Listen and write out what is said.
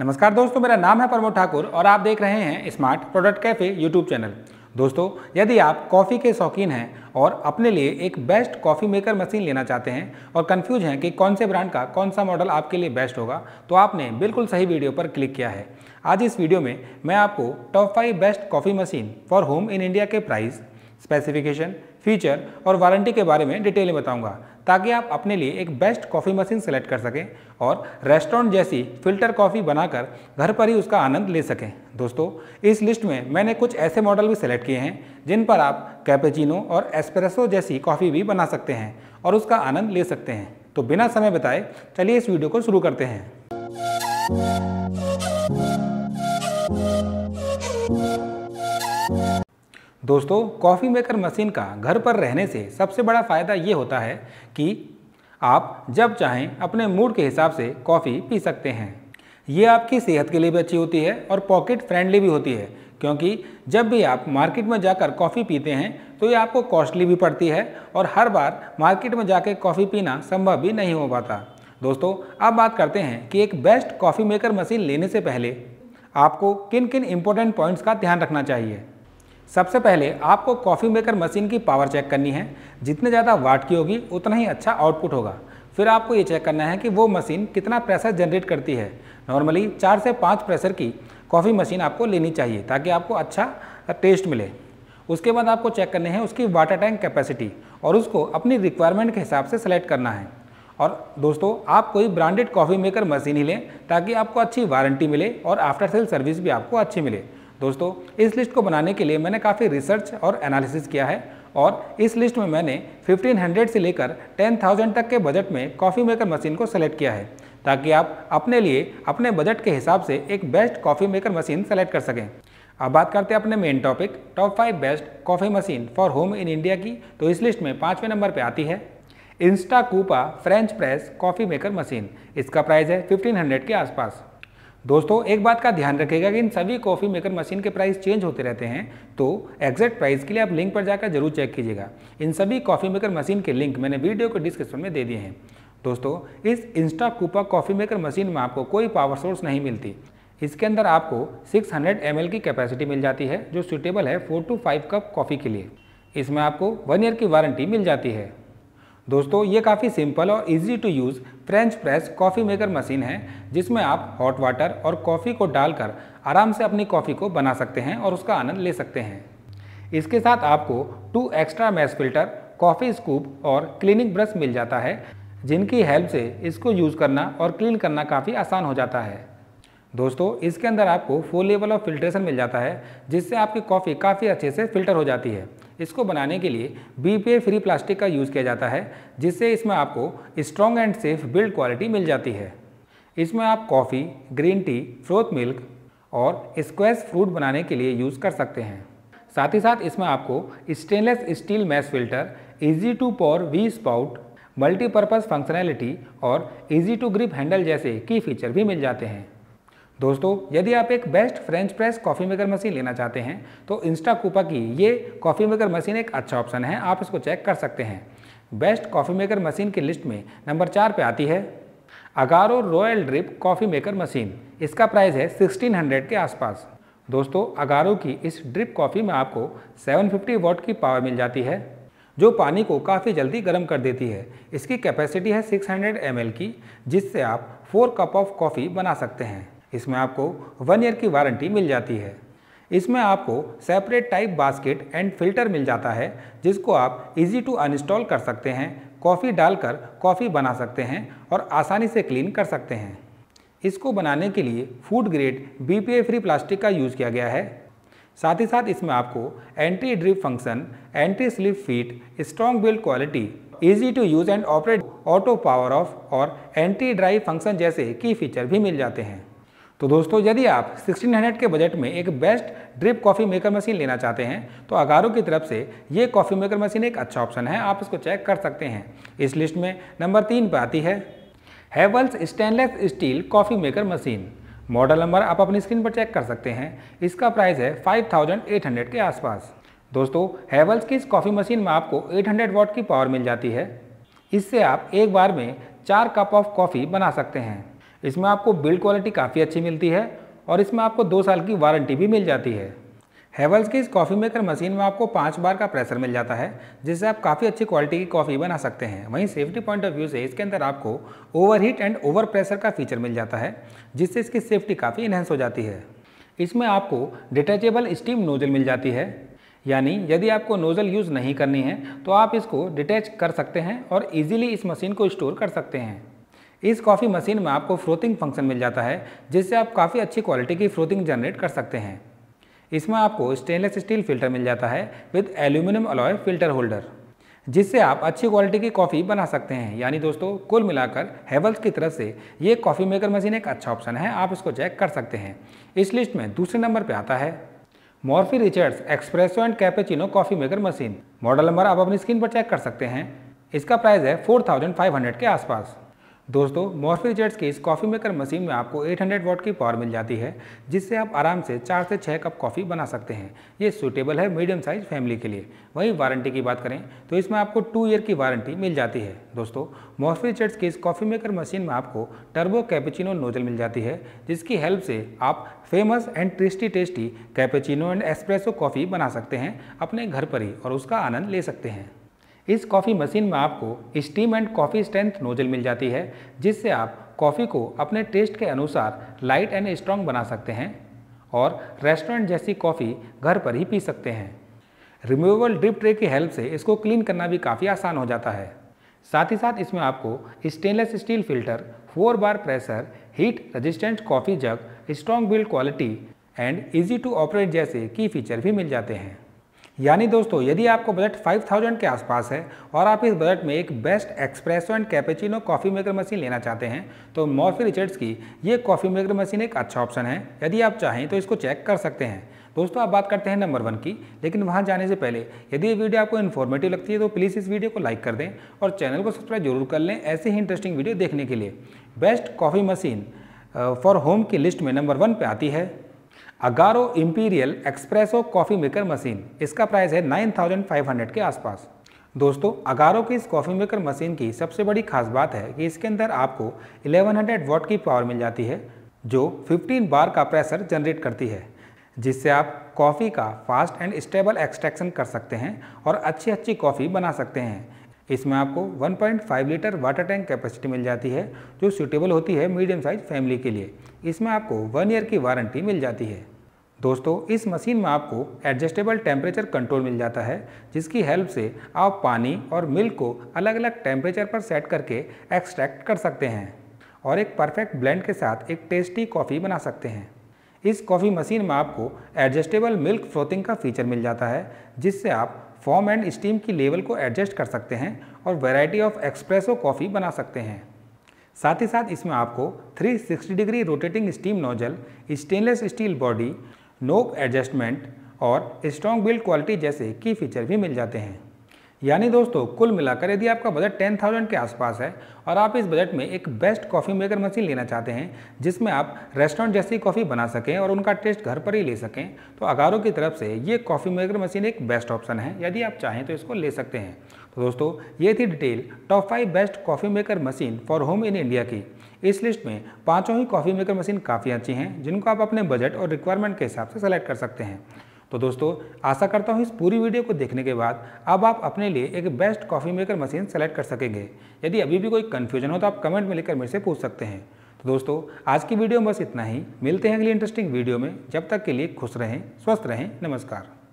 नमस्कार दोस्तों मेरा नाम है प्रमोद ठाकुर और आप देख रहे हैं smart product cafe YouTube channel दोस्तों यदि आप कॉफ़ी के शौकीन हैं और अपने लिए एक बेस्ट कॉफ़ी मेकर मशीन लेना चाहते हैं और कंफ्यूज हैं कि कौन से ब्रांड का कौन सा मॉडल आपके लिए बेस्ट होगा तो आपने बिल्कुल सही वीडियो पर क्लिक किया है आज इस वीडियो में मैं आपको top five best coffee machine for home in India के प्राइस स्पेसिफिकेशन फीचर और वारंटी के बारे में डिटेल में बताऊंगा ताकि आप अपने लिए एक बेस्ट कॉफ़ी मशीन सेलेक्ट कर सकें और रेस्टोरेंट जैसी फ़िल्टर कॉफ़ी बनाकर घर पर ही उसका आनंद ले सकें दोस्तों इस लिस्ट में मैंने कुछ ऐसे मॉडल भी सेलेक्ट किए हैं जिन पर आप कैपेचिनो और एस्प्रेसो जैसी कॉफ़ी भी बना सकते हैं और उसका आनंद ले सकते हैं तो बिना समय बताए चलिए इस वीडियो को शुरू करते हैं दोस्तों कॉफ़ी मेकर मशीन का घर पर रहने से सबसे बड़ा फ़ायदा ये होता है कि आप जब चाहें अपने मूड के हिसाब से कॉफ़ी पी सकते हैं ये आपकी सेहत के लिए भी अच्छी होती है और पॉकेट फ्रेंडली भी होती है क्योंकि जब भी आप मार्केट में जाकर कॉफ़ी पीते हैं तो ये आपको कॉस्टली भी पड़ती है और हर बार मार्केट में जाकर कॉफ़ी पीना संभव भी नहीं हो पाता दोस्तों अब बात करते हैं कि एक बेस्ट कॉफ़ी मेकर मशीन लेने से पहले आपको किन किन इम्पोर्टेंट पॉइंट्स का ध्यान रखना चाहिए सबसे पहले आपको कॉफ़ी मेकर मशीन की पावर चेक करनी है जितने ज़्यादा वाट की होगी उतना ही अच्छा आउटपुट होगा फिर आपको ये चेक करना है कि वो मशीन कितना प्रेशर जनरेट करती है नॉर्मली चार से पाँच प्रेशर की कॉफ़ी मशीन आपको लेनी चाहिए ताकि आपको अच्छा टेस्ट मिले उसके बाद आपको चेक करने हैं उसकी वाटर टैंक कैपेसिटी और उसको अपनी रिक्वायरमेंट के हिसाब से सेलेक्ट करना है और दोस्तों आप कोई ब्रांडेड कॉफ़ी मेकर मशीन ही लें ताकि आपको अच्छी वारंटी मिले और आफ्टर सेल सर्विस भी आपको अच्छी मिले दोस्तों इस लिस्ट को बनाने के लिए मैंने काफ़ी रिसर्च और एनालिसिस किया है और इस लिस्ट में मैंने 1500 से लेकर 10,000 तक के बजट में कॉफ़ी मेकर मशीन को सेलेक्ट किया है ताकि आप अपने लिए अपने बजट के हिसाब से एक best coffee maker machine select कर सकें अब बात करते हैं अपने main topic top five best coffee machine for home in India की तो इस लिस्ट में पाँचवें नंबर पर आती है Instacuppa French press coffee maker machine इसका प्राइस है 1500 के आसपास दोस्तों एक बात का ध्यान रखेगा कि इन सभी कॉफ़ी मेकर मशीन के प्राइस चेंज होते रहते हैं तो एग्जैक्ट प्राइस के लिए आप लिंक पर जाकर जरूर चेक कीजिएगा इन सभी कॉफ़ी मेकर मशीन के लिंक मैंने वीडियो के डिस्क्रिप्शन में दे दिए हैं दोस्तों इस Instacuppa coffee maker machine में आपको कोई पावर सोर्स नहीं मिलती इसके अंदर आपको 600 हंड्रेड की कैपेसिटी मिल जाती है जो सुटेबल है 4 टू 5 कप कॉफ़ी के लिए इसमें आपको वन ईयर की वारंटी मिल जाती है दोस्तों ये काफ़ी सिंपल और easy to use French press coffee maker machine है जिसमें आप हॉट वाटर और कॉफ़ी को डालकर आराम से अपनी कॉफ़ी को बना सकते हैं और उसका आनंद ले सकते हैं इसके साथ आपको two extra mesh filter coffee scoop और क्लीनिंग ब्रश मिल जाता है जिनकी हेल्प से इसको यूज़ करना और क्लीन करना काफ़ी आसान हो जाता है दोस्तों इसके अंदर आपको फोर लेवल ऑफ फिल्ट्रेशन मिल जाता है जिससे आपकी कॉफ़ी काफ़ी अच्छे से फिल्टर हो जाती है इसको बनाने के लिए बी फ्री प्लास्टिक का यूज़ किया जाता है जिससे इसमें आपको strong and safe build quality मिल जाती है इसमें आप coffee green tea froth milk और स्क्वेस फ्रूट बनाने के लिए यूज़ कर सकते हैं साथ ही साथ इसमें आपको stainless steel mesh filter easy to pour V spout multipurpose functionality और इजी टू ग्रिप हैंडल जैसे की फीचर भी मिल जाते हैं दोस्तों यदि आप एक best French press coffee maker machine लेना चाहते हैं तो इंस्टा कूपा की ये कॉफ़ी मेकर मशीन एक अच्छा ऑप्शन है आप इसको चेक कर सकते हैं बेस्ट कॉफ़ी मेकर मशीन की लिस्ट में नंबर चार पे आती है Agaro Royal drip coffee maker machine इसका प्राइस है 1600 के आसपास दोस्तों अगारो की इस ड्रिप कॉफ़ी में आपको सेवन वॉट की पावर मिल जाती है जो पानी को काफ़ी जल्दी गर्म कर देती है इसकी कैपेसिटी है सिक्स हंड्रेड की जिससे आप फोर कप ऑफ कॉफ़ी बना सकते हैं इसमें आपको वन ईयर की वारंटी मिल जाती है इसमें आपको separate type basket and filter मिल जाता है जिसको आप इजी टू अनइंस्टॉल कर सकते हैं कॉफ़ी डालकर कॉफ़ी बना सकते हैं और आसानी से क्लीन कर सकते हैं इसको बनाने के लिए food grade B free plastic का यूज़ किया गया है साथ ही साथ इसमें आपको anti drip function anti slip feet strong build quality easy to use and operate auto power off और एंटी ड्राइव फंक्शन जैसे की फीचर भी मिल जाते हैं तो दोस्तों यदि आप 1600 के बजट में एक best drip coffee maker machine लेना चाहते हैं तो अगारो की तरफ से ये कॉफ़ी मेकर मशीन एक अच्छा ऑप्शन है आप इसको चेक कर सकते हैं इस लिस्ट में नंबर तीन पर आती है Havells stainless steel coffee maker machine model number आप अपनी स्क्रीन पर चेक कर सकते हैं इसका प्राइस है 5800 के आसपास दोस्तों हैवल्स की इस कॉफ़ी मशीन में आपको 800 वॉट की पावर मिल जाती है इससे आप एक बार में चार कप ऑफ कॉफ़ी बना सकते हैं इसमें आपको बिल्ड क्वालिटी काफ़ी अच्छी मिलती है और इसमें आपको दो साल की वारंटी भी मिल जाती है हेवल्स की इस कॉफ़ी मेकर मशीन में आपको पाँच बार का प्रेशर मिल जाता है जिससे आप काफ़ी अच्छी क्वालिटी की कॉफ़ी बना सकते हैं वहीं सेफ्टी पॉइंट ऑफ व्यू से इसके अंदर आपको over heat and over pressure का फीचर मिल जाता है जिससे इसकी सेफ्टी काफ़ी इन्हेंस हो जाती है इसमें आपको डिटैचेबल स्टीम नोजल मिल जाती है यानी यदि आपको नोज़ल यूज़ नहीं करनी है तो आप इसको डिटैच कर सकते हैं और ईज़िली इस मशीन को स्टोर कर सकते हैं इस कॉफ़ी मशीन में आपको फ्रोथिंग फंक्शन मिल जाता है जिससे आप काफ़ी अच्छी क्वालिटी की फ्रोथिंग जनरेट कर सकते हैं इसमें आपको स्टेनलेस स्टील फिल्टर मिल जाता है with aluminium alloy filter holder जिससे आप अच्छी क्वालिटी की कॉफ़ी बना सकते हैं यानी दोस्तों कुल मिलाकर हेवल्स की तरफ से ये कॉफ़ी मेकर मशीन एक अच्छा ऑप्शन है आप इसको चेक कर सकते हैं इस लिस्ट में दूसरे नंबर पर आता है Morphy Richards espresso and cappuccino coffee maker machine model number आप अपनी स्क्रीन पर चेक कर सकते हैं इसका प्राइस है 4500 के आसपास दोस्तों मॉर्फिक जेट्स की इस कॉफ़ी मेकर मशीन में आपको 800 वॉट की पावर मिल जाती है जिससे आप आराम से चार से छः कप कॉफ़ी बना सकते हैं ये सूटेबल है मीडियम साइज फैमिली के लिए वहीं वारंटी की बात करें तो इसमें आपको टू ईयर की वारंटी मिल जाती है दोस्तों मॉर्फिक जेट्स की इस कॉफ़ी मेकर मशीन में आपको टर्बो कैपेचिनो नोजल मिल जाती है जिसकी हेल्प से आप famous and tasty tasty cappuccino and espresso coffee बना सकते हैं अपने घर पर ही और उसका आनंद ले सकते हैं इस कॉफ़ी मशीन में आपको steam and coffee strength nozzle मिल जाती है जिससे आप कॉफ़ी को अपने टेस्ट के अनुसार लाइट एंड स्ट्रॉन्ग बना सकते हैं और रेस्टोरेंट जैसी कॉफ़ी घर पर ही पी सकते हैं रिमूवेबल ड्रिप ट्रे की हेल्प से इसको क्लीन करना भी काफ़ी आसान हो जाता है साथ ही साथ इसमें आपको stainless steel filter four bar pressure heat resistant coffee jug strong build quality and easy to operate जैसे की फीचर भी मिल जाते हैं यानी दोस्तों यदि आपको बजट 5000 के आसपास है और आप इस बजट में एक best espresso and cappuccino coffee maker machine लेना चाहते हैं तो मॉर्फी रिचर्ड्स की ये कॉफ़ी मेकर मशीन एक अच्छा ऑप्शन है यदि आप चाहें तो इसको चेक कर सकते हैं दोस्तों आप बात करते हैं नंबर वन की लेकिन वहाँ जाने से पहले यदि ये वीडियो आपको इन्फॉर्मेटिव लगती है तो प्लीज़ इस वीडियो को लाइक कर दें और चैनल को सब्सक्राइब जरूर कर लें ऐसे ही इंटरेस्टिंग वीडियो देखने के लिए best coffee machine for home की लिस्ट में नंबर वन पर आती है Agaro Imperial espresso coffee maker machine इसका प्राइस है 9,500 के आसपास दोस्तों अगारो की इस कॉफ़ी मेकर मशीन की सबसे बड़ी खास बात है कि इसके अंदर आपको 1100 वॉट की पावर मिल जाती है जो 15 बार का प्रेशर जनरेट करती है जिससे आप कॉफ़ी का फास्ट एंड स्टेबल एक्सट्रैक्शन कर सकते हैं और अच्छी अच्छी कॉफ़ी बना सकते हैं इसमें आपको 1.5 लीटर वाटर टैंक कैपेसिटी मिल जाती है जो सूटेबल होती है मीडियम साइज फैमिली के लिए इसमें आपको वन ईयर की वारंटी मिल जाती है दोस्तों इस मशीन में आपको एडजस्टेबल टेम्परेचर कंट्रोल मिल जाता है जिसकी हेल्प से आप पानी और मिल्क को अलग अलग टेम्परेचर पर सेट करके एक्सट्रैक्ट कर सकते हैं और एक परफेक्ट ब्लेंड के साथ एक टेस्टी कॉफ़ी बना सकते हैं इस कॉफ़ी मशीन में आपको एडजस्टेबल मिल्क फ्लोथिंग का फीचर मिल जाता है जिससे आप फॉर्म एंड स्टीम की लेवल को एडजस्ट कर सकते हैं और वैरायटी ऑफ एक्सप्रेसो कॉफ़ी बना सकते हैं साथ ही साथ इसमें आपको 360 degree rotating steam nozzle stainless steel body knob adjustment और स्ट्रॉन्ग बिल्ड क्वालिटी जैसे की फीचर भी मिल जाते हैं यानी दोस्तों कुल मिलाकर यदि आपका बजट टेन थाउजेंड के आसपास है और आप इस बजट में एक बेस्ट कॉफ़ी मेकर मशीन लेना चाहते हैं जिसमें आप रेस्टोरेंट जैसी कॉफ़ी बना सकें और उनका टेस्ट घर पर ही ले सकें तो अगारों की तरफ से ये कॉफ़ी मेकर मशीन एक बेस्ट ऑप्शन है यदि आप चाहें तो इसको ले सकते हैं तो दोस्तों ये थी detail top five best coffee maker machine for home in India की इस लिस्ट में पाँचों ही कॉफ़ी मेकर मशीन काफ़ी अच्छी हैं जिनको आप अपने बजट और रिक्वायरमेंट के हिसाब से सेलेक्ट कर सकते हैं तो दोस्तों आशा करता हूँ इस पूरी वीडियो को देखने के बाद अब आप अपने लिए एक best coffee maker machine select कर सकेंगे यदि अभी भी कोई कन्फ्यूजन हो तो आप कमेंट में लिखकर मेरे से पूछ सकते हैं तो दोस्तों आज की वीडियो में बस इतना ही मिलते हैं अगली इंटरेस्टिंग वीडियो में जब तक के लिए खुश रहें स्वस्थ रहें नमस्कार